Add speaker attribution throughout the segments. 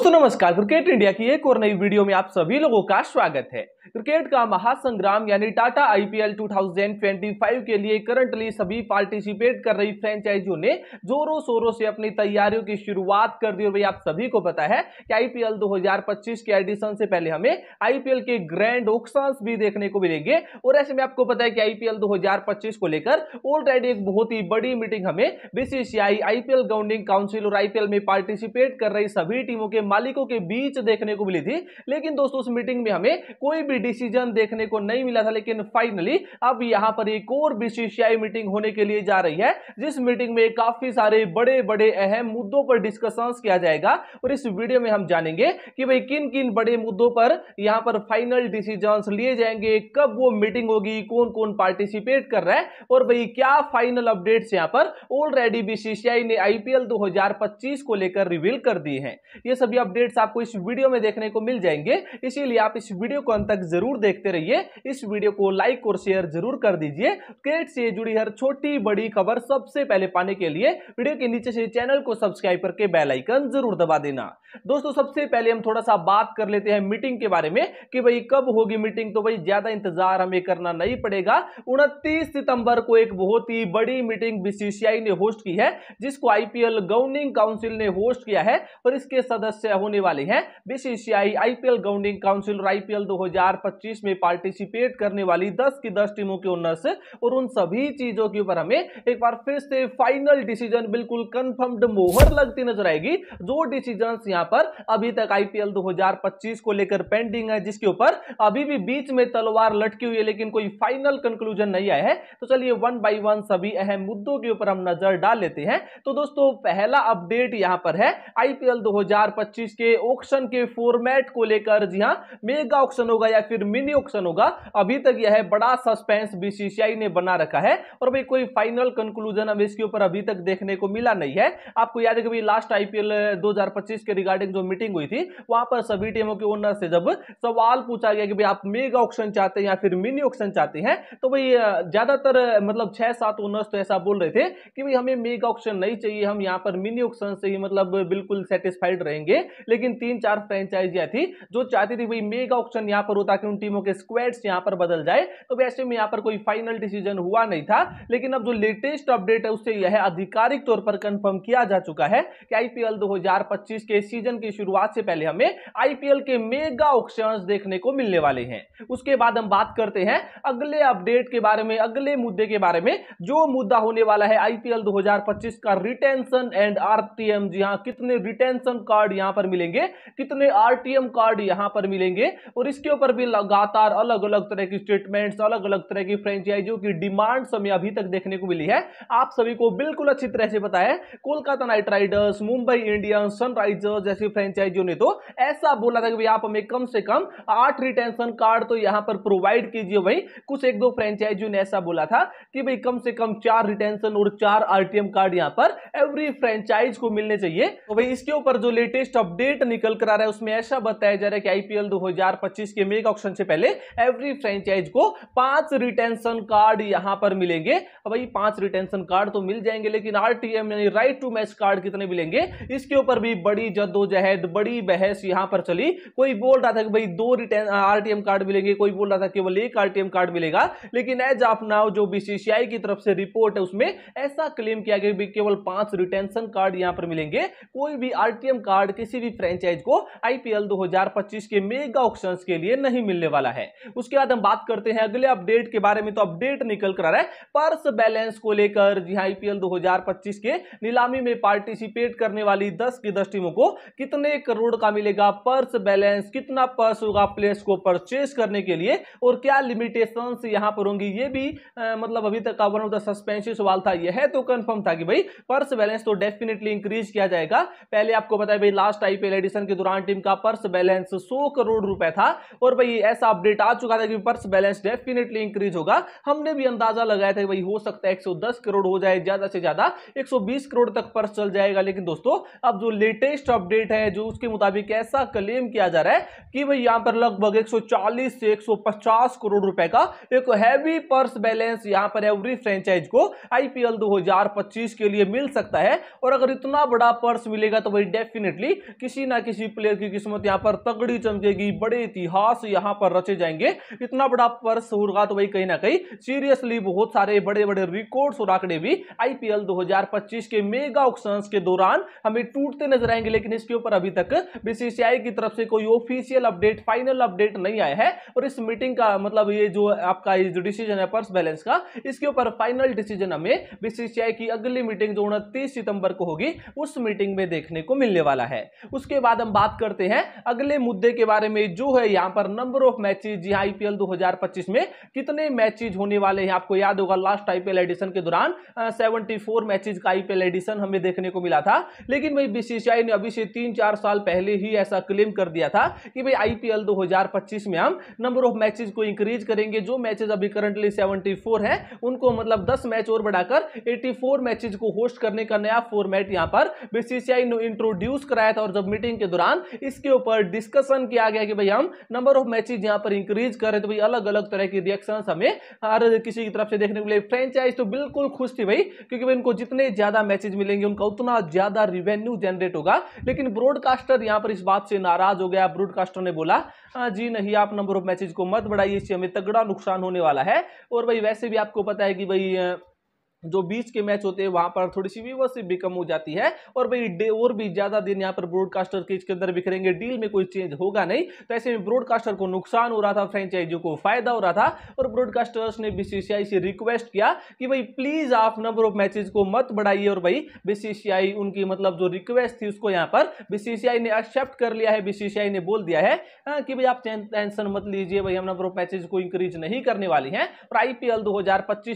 Speaker 1: दोस्तों नमस्कार cricket India की एक और नई वीडियो में आप सभी लोगों का स्वागत है क्रिकेट का महासंग्राम यानी टाटा आईपीएल 2025 के लिए करंटली सभी पार्टिसिपेट कर रही फ्रेंचाइजियों ने जोरों शोरों से अपनी तैयारियों की शुरुआत कर दी और भाई आप सभी को पता है कि आईपीएल 2025 के एडिशन से पहले हमें आईपीएल के ग्रैंड ऑक्शन भी देखने को मिलेंगे और ऐसे में आपको पता है कि आईपीएल दो को लेकर ऑलरेडी एक बहुत ही बड़ी मीटिंग हमें बीसीसीआई आईपीएल गाउंडिंग काउंसिल और आईपीएल में पार्टिसिपेट कर रही सभी टीमों के मालिकों के बीच देखने को मिली थी लेकिन दोस्तों उस मीटिंग में हमें कोई भी डिसीजन देखने को नहीं मिला था लेकिन फाइनली अब यहां पर एक और बीसीसीआई मीटिंग होने के लिए जा रही है जिस मीटिंग में काफी सारे बड़े बड़े अहम मुद्दों पर डिस्कशन किया जाएगा और इस वीडियो में हम जानेंगे कि भाई किन किन बड़े मुद्दों पर यहां पर फाइनल डिसीजन लिए जाएंगे कब वो मीटिंग होगी कौन कौन पार्टिसिपेट कर रहा है और भाई क्या फाइनल अपडेट्स यहां पर ऑलरेडी बीसीसीआई ने आईपीएल 2025 को लेकर रिवील कर दिए हैं ये सभी अपडेट्स आपको इस वीडियो में देखने को मिल जाएंगे इसीलिए आप इस वीडियो को अंत तक जरूर देखते रहिए इस वीडियो को लाइक और शेयर जरूर कर दीजिए क्रिकेट से जुड़ी हर छोटी बड़ी खबर सबसे पहले पाने के लिए वीडियो के नीचे से चैनल को सब्सक्राइब करके बेलाइकन जरूर दबा देना दोस्तों सबसे पहले हम थोड़ा सा बात कर लेते हैं मीटिंग के बारे में कि भाई कब होगी मीटिंग तो भाई ज्यादा इंतजार हमें करना नहीं पड़ेगा उनतीस सितंबर को एक बहुत ही बड़ी मीटिंग बीसीसीआई ने होस्ट की है जिसको आईपीएल गवर्निंग काउंसिल ने होस्ट किया है और इसके सदस्य होने वाली है बीसीसीआई आईपीएल गवर्निंग काउंसिल और आईपीएल 2025 में पार्टिसिपेट करने वाली 10 की 10 टीमों के ओनर्स और उन सभी चीजों के ऊपर हमें एक बार फिर से फाइनल डिसीजन बिल्कुल कंफर्म्ड मोहर लगती नजर आएगी जो डिसीजन यहां पर अभी तक आईपीएल 2025 को लेकर पेंडिंग है जिसके ऊपर अभी भी बीच में तलवार लटकी हुई है लेकिन कोई फाइनल कंक्लूजन नहीं आया है तो चलिए वन बाई वन सभी अहम मुद्दों के ऊपर हम नजर डाल लेते हैं तो दोस्तों पहला अपडेट यहां पर है आईपीएल 2025 चीज के ऑक्शन के फॉर्मेट को लेकर जी हाँ मेगा ऑक्शन होगा या फिर मिनी ऑक्शन होगा अभी तक यह है बड़ा सस्पेंस बीसीसीआई ने बना रखा है और भाई कोई फाइनल कंक्लूजन हमें इसके ऊपर अभी तक देखने को मिला नहीं है आपको याद है कि भाई लास्ट आईपीएल 2025 के रिगार्डिंग जो मीटिंग हुई थी वहां पर सभी टीमों के ओनर से जब सवाल पूछा गया कि भाई आप मेगा ऑक्शन चाहते हैं या फिर मिनी ऑक्शन चाहते हैं तो भाई ज्यादातर मतलब छह सात ओनर्स तो ऐसा बोल रहे थे कि भाई हमें मेगा ऑक्शन नहीं चाहिए हम यहाँ पर मिनी ऑक्शन से ही मतलब बिल्कुल सेटिस्फाइड रहेंगे लेकिन तीन चार फ्रेंचाइजियां थी जो चाहती थी भाई मेगा ऑप्शन यहां पर होता कि उन टीमों के स्क्वेड्स यहां पर बदल जाए तो वैसे में यहां पर कोई फाइनल डिसीजन हुआ नहीं था लेकिन अब जो लेटेस्ट अपडेट है उससे यह आधिकारिक तौर पर कंफर्म किया जा चुका है कि आईपीएल 2025 के सीजन की शुरुआत से पहले हमें आईपीएल के मेगा ऑप्शन देखने को मिलने वाले हैं उसके बाद हम बात करते हैं अगले अपडेट के बारे में अगले मुद्दे के बारे में जो मुद्दा होने वाला है आईपीएल 2025 का रिटेंशन एंड आरटीएम जी हाँ कितने रिटेंशन कार्ड यहां पर पर मिलेंगे कितने आरटीएम कार्ड यहाँ पर मिलेंगे और इसके ऊपर भी लगातार अलग अलग तरह की स्टेटमेंट अलग अलग तरह की फ्रेंचाइजियों की डिमांड हमें अभी तक देखने को मिली है आप सभी को बिल्कुल अच्छी तरह से पता Kolkata Knight Riders Mumbai Indians Sunrisers जैसी फ्रेंचाइजियों ने तो ऐसा बोला था कि आप हमें कम से कम आठ रिटेंशन कार्ड तो यहाँ पर प्रोवाइड कीजिए भाई कुछ एक दो फ्रेंचाइजियों ने ऐसा बोला था कि भाई कम से कम चार रिटेंशन और चार आरटीएम कार्ड यहाँ पर एवरी फ्रेंचाइज को मिलने चाहिए तो भाई इसके ऊपर जो लेटेस्ट अपडेट अपडेट निकल कर आ रहा है उसमें ऐसा बताया जा रहा है कि आईपीएल 2025 के मेगा ऑक्शन से पहले एवरी फ्रेंचाइज को पांच रिटेंशन कार्ड यहां पर मिलेंगे भाई पांच रिटेंशन कार्ड तो मिल जाएंगे लेकिन आरटीएम यानी राइट टू मैच कार्ड कितने मिलेंगे इसके ऊपर भी बड़ी जद्दोजहद बड़ी बहस यहां पर चली कोई बोल रहा था कि भाई दो रिटेन आरटीएम कार्ड मिलेंगे कोई बोल रहा था केवल एक आरटीएम कार्ड मिलेगा लेकिन एज ऑफ नाउ जो बीसीसीआई की तरफ से रिपोर्ट है उसमें ऐसा क्लेम किया गया केवल पांच रिटेंशन कार्ड यहां पर मिलेंगे कोई भी आरटीएम कार्ड किस किसी भी फ्रेंचाइज को आईपीएल 2025 के मेगा ऑप्शन के लिए नहीं मिलने वाला है उसके बाद हम बात करते हैं अगले अपडेट के बारे में तो अपडेट निकल कर आ रहा है पर्स बैलेंस को लेकर जी हाँ आईपीएल दो के नीलामी में पार्टिसिपेट करने वाली दस की दस टीमों को कितने करोड़ का मिलेगा पर्स बैलेंस कितना पर्स होगा प्लेस को परचेस करने के लिए और क्या लिमिटेशन यहां पर होंगी ये भी आ, मतलब अभी तक का वन ऑफ द सस्पेंशन सवाल था यह है तो कंफर्म था कि भाई पर्स बैलेंस तो डेफिनेटली इंक्रीज किया जाएगा पहले आपको पता है भाई लास्ट लास्ट आईपीएल एडिशन के दौरान टीम का पर्स बैलेंस सौ करोड़ रुपए था और भाई ऐसा अपडेट आ चुका था कि पर्स बैलेंस डेफिनेटली इंक्रीज होगा हमने भी अंदाजा लगाया था भाई हो सकता है एक करोड़ हो जाए ज्यादा से ज्यादा एक करोड़ तक पर्स चल जाएगा लेकिन दोस्तों अब जो लेटेस्ट अपडेट है जो उसके मुताबिक ऐसा क्लेम किया जा रहा है कि भाई यहाँ पर लगभग एक से एक करोड़ रुपए का एक हैवी पर्स बैलेंस यहाँ पर एवरी फ्रेंचाइज को आईपीएल 2025 के लिए मिल सकता है और अगर इतना बड़ा पर्स मिलेगा तो भाई डेफिनेटली किसी ना किसी प्लेयर की किस्मत यहाँ पर तगड़ी चमकेगी बड़े इतिहास यहाँ पर रचे जाएंगे इतना बड़ा पर्स होगा तो भाई कहीं ना कहीं सीरियसली बहुत सारे बड़े बड़े रिकॉर्ड्स और आंकड़े भी आईपीएल 2025 के मेगा ऑप्शन के दौरान हमें टूटते नजर आएंगे लेकिन इसके ऊपर अभी तक बीसीसीआई की तरफ से कोई ऑफिशियल अपडेट फाइनल अपडेट नहीं आया है और इस मीटिंग का मतलब ये जो आपका ये जो डिसीजन है पर्स बैलेंस का इसके ऊपर फाइनल डिसीजन हमें बीसीसीआई की अगली मीटिंग जो उनतीस सितंबर को होगी उस मीटिंग में देखने को मिलने वाला है उसके बाद हम बात करते हैं अगले मुद्दे के बारे में जो है यहाँ पर नंबर ऑफ मैचेज जी हाँ आईपीएल e 2025 में कितने मैचेज होने वाले हैं आपको याद होगा लास्ट आईपीएल एडिशन के दौरान सेवेंटी फोर मैचेज का आईपीएल एडिशन हमें देखने को मिला था लेकिन भाई बीसीसीआई ने अभी से तीन चार साल पहले ही ऐसा क्लेम कर दिया था कि भाई आईपीएल 2025 में हम नंबर ऑफ मैचेज को इंक्रीज करेंगे जो मैचेज अभी करंटली सेवेंटी फोर उनको मतलब दस मैच और बढ़ाकर एटी फोर को होस्ट करने का नया फॉर्मेट यहाँ पर बीसीसीआई ने इंट्रोड्यूस कराया था और जब मीटिंग के दौरान इसके ऊपर डिस्कशन किया गया कि भाई हम नंबर ऑफ मैचेज यहाँ पर इंक्रीज कर रहे तो भाई अलग अलग तरह की रिएक्शन हमें हर किसी की तरफ से देखने को मिले फ्रेंचाइज तो बिल्कुल खुश थी भाई क्योंकि भाई इनको जितने ज्यादा मैचेज मिलेंगे उनका उतना ज्यादा रिवेन्यू जनरेट होगा लेकिन ब्रॉडकास्टर यहाँ पर इस बात से नाराज हो गया ब्रॉडकास्टर ने बोला हाँ जी नहीं आप नंबर ऑफ मैचेज को मत बढ़ाइए इससे हमें तगड़ा नुकसान होने वाला है और भाई वैसे भी आपको पता है कि भाई जो बीच के मैच होते हैं वहां पर थोड़ी सी व्यूवरशिप भी कम हो जाती है और भाई डे और भी ज्यादा दिन यहाँ पर ब्रॉडकास्टर के इसके अंदर बिखरेंगे डील में कोई चेंज होगा नहीं तो ऐसे में ब्रॉडकास्टर को नुकसान हो रहा था फ्रेंचाइजी को फायदा हो रहा था और ब्रॉडकास्टर्स ने बीसीसीआई से रिक्वेस्ट किया कि भाई प्लीज आप नंबर ऑफ मैचेज को मत बढ़ाइए और भाई बीसीसीआई उनकी मतलब जो रिक्वेस्ट थी उसको यहाँ पर बीसीसीआई ने एक्सेप्ट कर लिया है बीसीसीआई ने बोल दिया है हाँ, कि भाई आप टेंशन मत लीजिए भाई हम नंबर ऑफ मैचेज को इंक्रीज नहीं करने वाली है और आईपीएल दो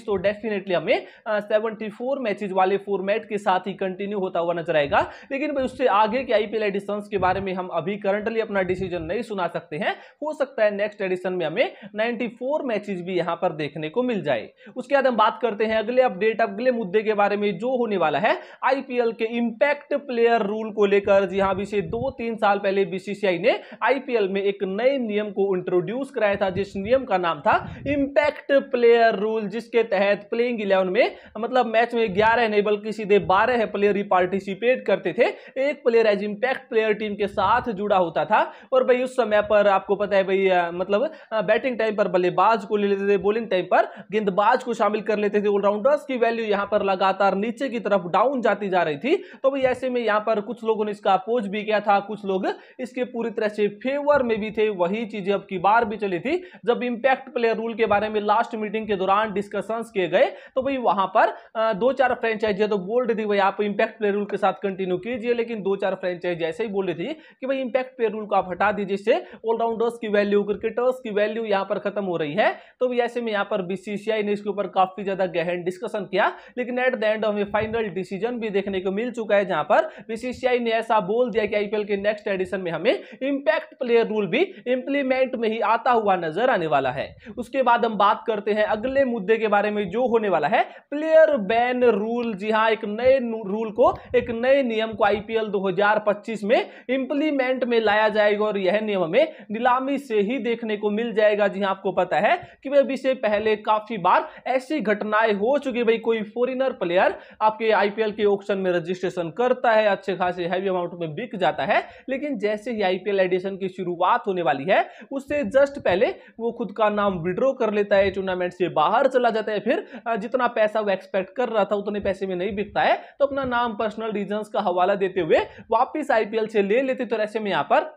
Speaker 1: तो डेफिनेटली हमें सेवेंटी फोर वाले फॉर्मेट के साथ ही कंटिन्यू होता हुआ नजर आएगा लेकिन उससे आगे के आईपीएल एडिशन के बारे में हम अभी करंटली अपना डिसीजन नहीं सुना सकते हैं हो सकता है नेक्स्ट एडिशन में हमें 94 मैचेस भी यहां पर देखने को मिल जाए उसके बाद हम बात करते हैं अगले अपडेट अगले मुद्दे के बारे में जो होने वाला है आईपीएल के इंपैक्ट प्लेयर रूल को लेकर जी हाँ से दो तीन साल पहले बीसीसीआई ने आईपीएल में एक नए नियम को इंट्रोड्यूस कराया था जिस नियम का नाम था इंपैक्ट प्लेयर रूल जिसके तहत प्लेइंग इलेवन में मतलब मैच में ग्यारह नहीं बल्कि सीधे बारह प्लेयर ही पार्टिसिपेट करते थे एक player as impact player team के साथ जुड़ा होता था और भाई उस समय पर आपको पता है भाई मतलब बैटिंग टाइम पर बल्लेबाज को ले लेते थे बॉलिंग टाइम पर गेंदबाज को शामिल कर लेते थे ऑलराउंडर्स की वैल्यू यहाँ पर लगातार नीचे की तरफ डाउन जाती जा रही थी तो भाई ऐसे में यहाँ पर कुछ लोगों ने इसका अपोज भी किया था कुछ लोग इसके पूरी तरह से फेवर में भी थे वही चीजें अब की बार भी चली थी जब इम्पैक्ट प्लेयर रूल के बारे में लास्ट मीटिंग के दौरान डिस्कशंस किए गए तो भाई वहां पर दो चार फ्रेंचाइजी है तो बोल रही थी भाई आप इंपैक्ट प्ले रूल के साथ कंटिन्यू कीजिए लेकिन दो चार फ्रेंचाइज ऐसे ही बोल रही थी कि भाई इंपैक्ट प्ले रूल को आप हटा दीजिए इससे ऑलराउंडर्स की वैल्यू क्रिकेटर्स की वैल्यू यहाँ पर खत्म हो रही है तो ऐसे में यहाँ पर बीसीसीआई ने इसके ऊपर काफी ज्यादा गहन डिस्कशन किया लेकिन एट द एंड हमें फाइनल डिसीजन भी देखने को मिल चुका है जहां पर बीसीसीआई ने ऐसा बोल दिया कि आईपीएल के नेक्स्ट एडिशन में हमें इंपैक्ट प्लेयर रूल भी इंप्लीमेंट में ही आता हुआ नजर आने वाला है उसके बाद हम बात करते हैं अगले मुद्दे के बारे में जो होने वाला है प्ले प्लेयर बैन रूल जी हाँ एक नए रूल को एक नए नियम को आईपीएल 2025 में इंप्लीमेंट में लाया जाएगा और यह नियम हमें नीलामी से ही देखने को मिल जाएगा जी हाँ आपको पता है कि अभी से पहले काफी बार ऐसी घटनाएं हो चुकी भाई कोई फॉरिनर प्लेयर आपके आईपीएल के ऑप्शन में रजिस्ट्रेशन करता है अच्छे खासे हैवी अमाउंट में बिक जाता है लेकिन जैसे ही आईपीएल एडिशन की शुरुआत होने वाली है उससे जस्ट पहले वो खुद का नाम विड्रॉ कर लेता है टूर्नामेंट से बाहर चला जाता है फिर जितना पैसा एक्सपेक्ट कर रहा था उतने पैसे में नहीं बिकता है तो अपना नाम पर्सनल रीजन का हवाला देते हुए वापिस आईपीएल से ले लेते तो ऐसे में यहाँ पर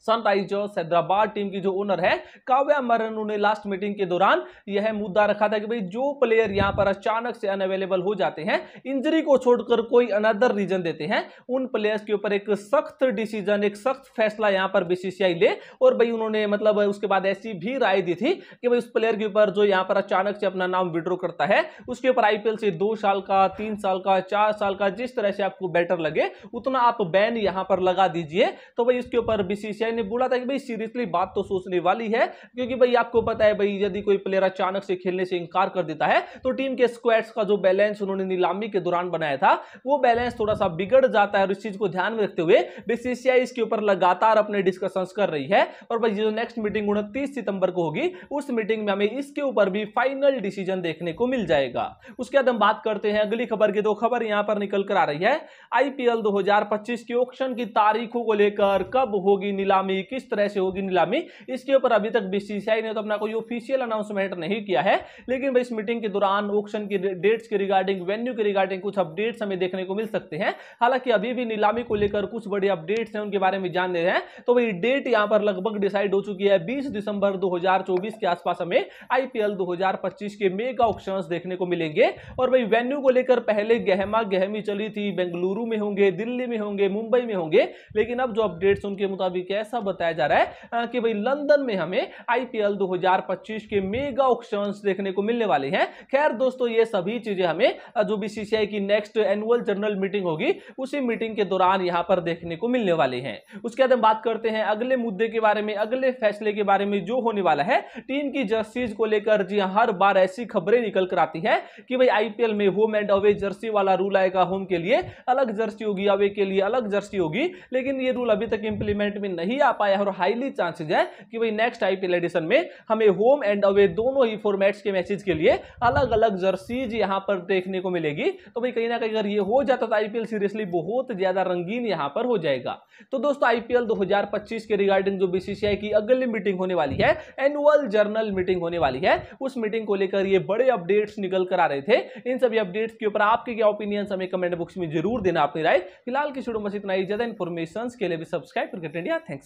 Speaker 1: सनराइजर्स हैदराबाद टीम की जो ओनर है काव्या मरन उन्होंने लास्ट मीटिंग के दौरान यह मुद्दा रखा था कि भाई जो प्लेयर यहां पर अचानक से अनअवेलेबल हो जाते हैं इंजरी को छोड़कर कोई अनदर रीजन देते हैं उन प्लेयर्स के ऊपर एक सख्त डिसीजन एक सख्त फैसला यहां पर बीसीसीआई ले और भाई उन्होंने मतलब उसके बाद ऐसी भी राय दी थी कि भाई उस प्लेयर के ऊपर जो यहाँ पर अचानक से अपना नाम विड्रॉ करता है उसके ऊपर आईपीएल से दो साल का तीन साल का चार साल का जिस तरह से आपको बेटर लगे उतना आप बैन यहां पर लगा दीजिए तो भाई उसके ऊपर बी चैन ने बोला था कि भाई सीरियसली बात तो सोचने वाली है क्योंकि भाई आपको पता है भाई यदि कोई प्लेयर अचानक से खेलने से इंकार कर देता है तो टीम के स्क्वाड्स का जो बैलेंस उन्होंने नीलामी के दौरान बनाया था वो बैलेंस थोड़ा सा बिगड़ जाता है और इस चीज को ध्यान में रखते हुए बीसीसीआई इसके ऊपर लगातार अपने डिस्कशंस कर रही है और भाई जो नेक्स्ट मीटिंग उनतीस सितंबर को होगी उस मीटिंग में हमें इसके ऊपर भी फाइनल डिसीजन देखने को मिल जाएगा उसके बाद हम बात करते हैं अगली खबर की दो खबर यहां पर निकल कर आ रही है आईपीएल दो के ऑप्शन की तारीखों को लेकर कब होगी नीलामी नीलामी किस तरह से होगी नीलामी इसके ऊपर अभी तक बीसीसीआई ने तो अपना कोई ऑफिशियल अनाउंसमेंट नहीं किया है लेकिन भाई इस मीटिंग के दौरान ऑक्शन की डेट्स के रिगार्डिंग वेन्यू के रिगार्डिंग कुछ अपडेट्स हमें देखने को मिल सकते हैं हालांकि अभी भी नीलामी को लेकर कुछ बड़े अपडेट्स हैं उनके बारे में जान रहे हैं तो भाई डेट यहाँ पर लगभग डिसाइड हो चुकी है बीस दिसंबर दो के आसपास हमें आईपीएल 2025 के मेगा ऑप्शन देखने को मिलेंगे और भाई वेन्यू को लेकर पहले गहमा गहमी चली थी बेंगलुरु में होंगे दिल्ली में होंगे मुंबई में होंगे लेकिन अब जो अपडेट्स उनके मुताबिक है ऐसा बताया जा रहा है कि भाई लंदन में हमें आईपीएल 2025 के मेगा ऑप्शन देखने को मिलने वाले हैं खैर दोस्तों ये सभी चीजें हमें जो बीसीसीआई की नेक्स्ट एनुअल जनरल मीटिंग होगी उसी मीटिंग के दौरान यहाँ पर देखने को मिलने वाले हैं उसके बाद हम बात करते हैं अगले मुद्दे के बारे में अगले फैसले के बारे में जो होने वाला है टीम की जर्सीज को लेकर जी हाँ, हर बार ऐसी खबरें निकल कर आती है कि भाई आईपीएल में होम एंड अवे जर्सी वाला रूल आएगा होम के लिए अलग जर्सी होगी अवे के लिए अलग जर्सी होगी लेकिन ये रूल अभी तक इंप्लीमेंट में नहीं भी आ पाया और हाईली चांसेज है कि भाई नेक्स्ट आईपीएल एडिशन में हमें होम एंड अवे दोनों ही फॉर्मेट्स के मैचेज के लिए अलग अलग जर्सीज यहाँ पर देखने को मिलेगी तो भाई कहीं ना कहीं अगर ये हो जाता तो आईपीएल सीरियसली बहुत ज्यादा रंगीन यहाँ पर हो जाएगा तो दोस्तों आईपीएल 2025 के रिगार्डिंग जो बीसीसीआई की अगली मीटिंग होने वाली है एनुअल जर्नल मीटिंग होने वाली है उस मीटिंग को लेकर ये बड़े अपडेट्स निकल कर आ रहे थे इन सभी अपडेट्स के ऊपर आपके क्या ओपिनियंस हमें कमेंट बॉक्स में जरूर देना अपनी राय फिलहाल की शुरू में इतना ही ज्यादा इन्फॉर्मेशन के लिए भी सब्सक्राइब करके इंडिया थैंक्स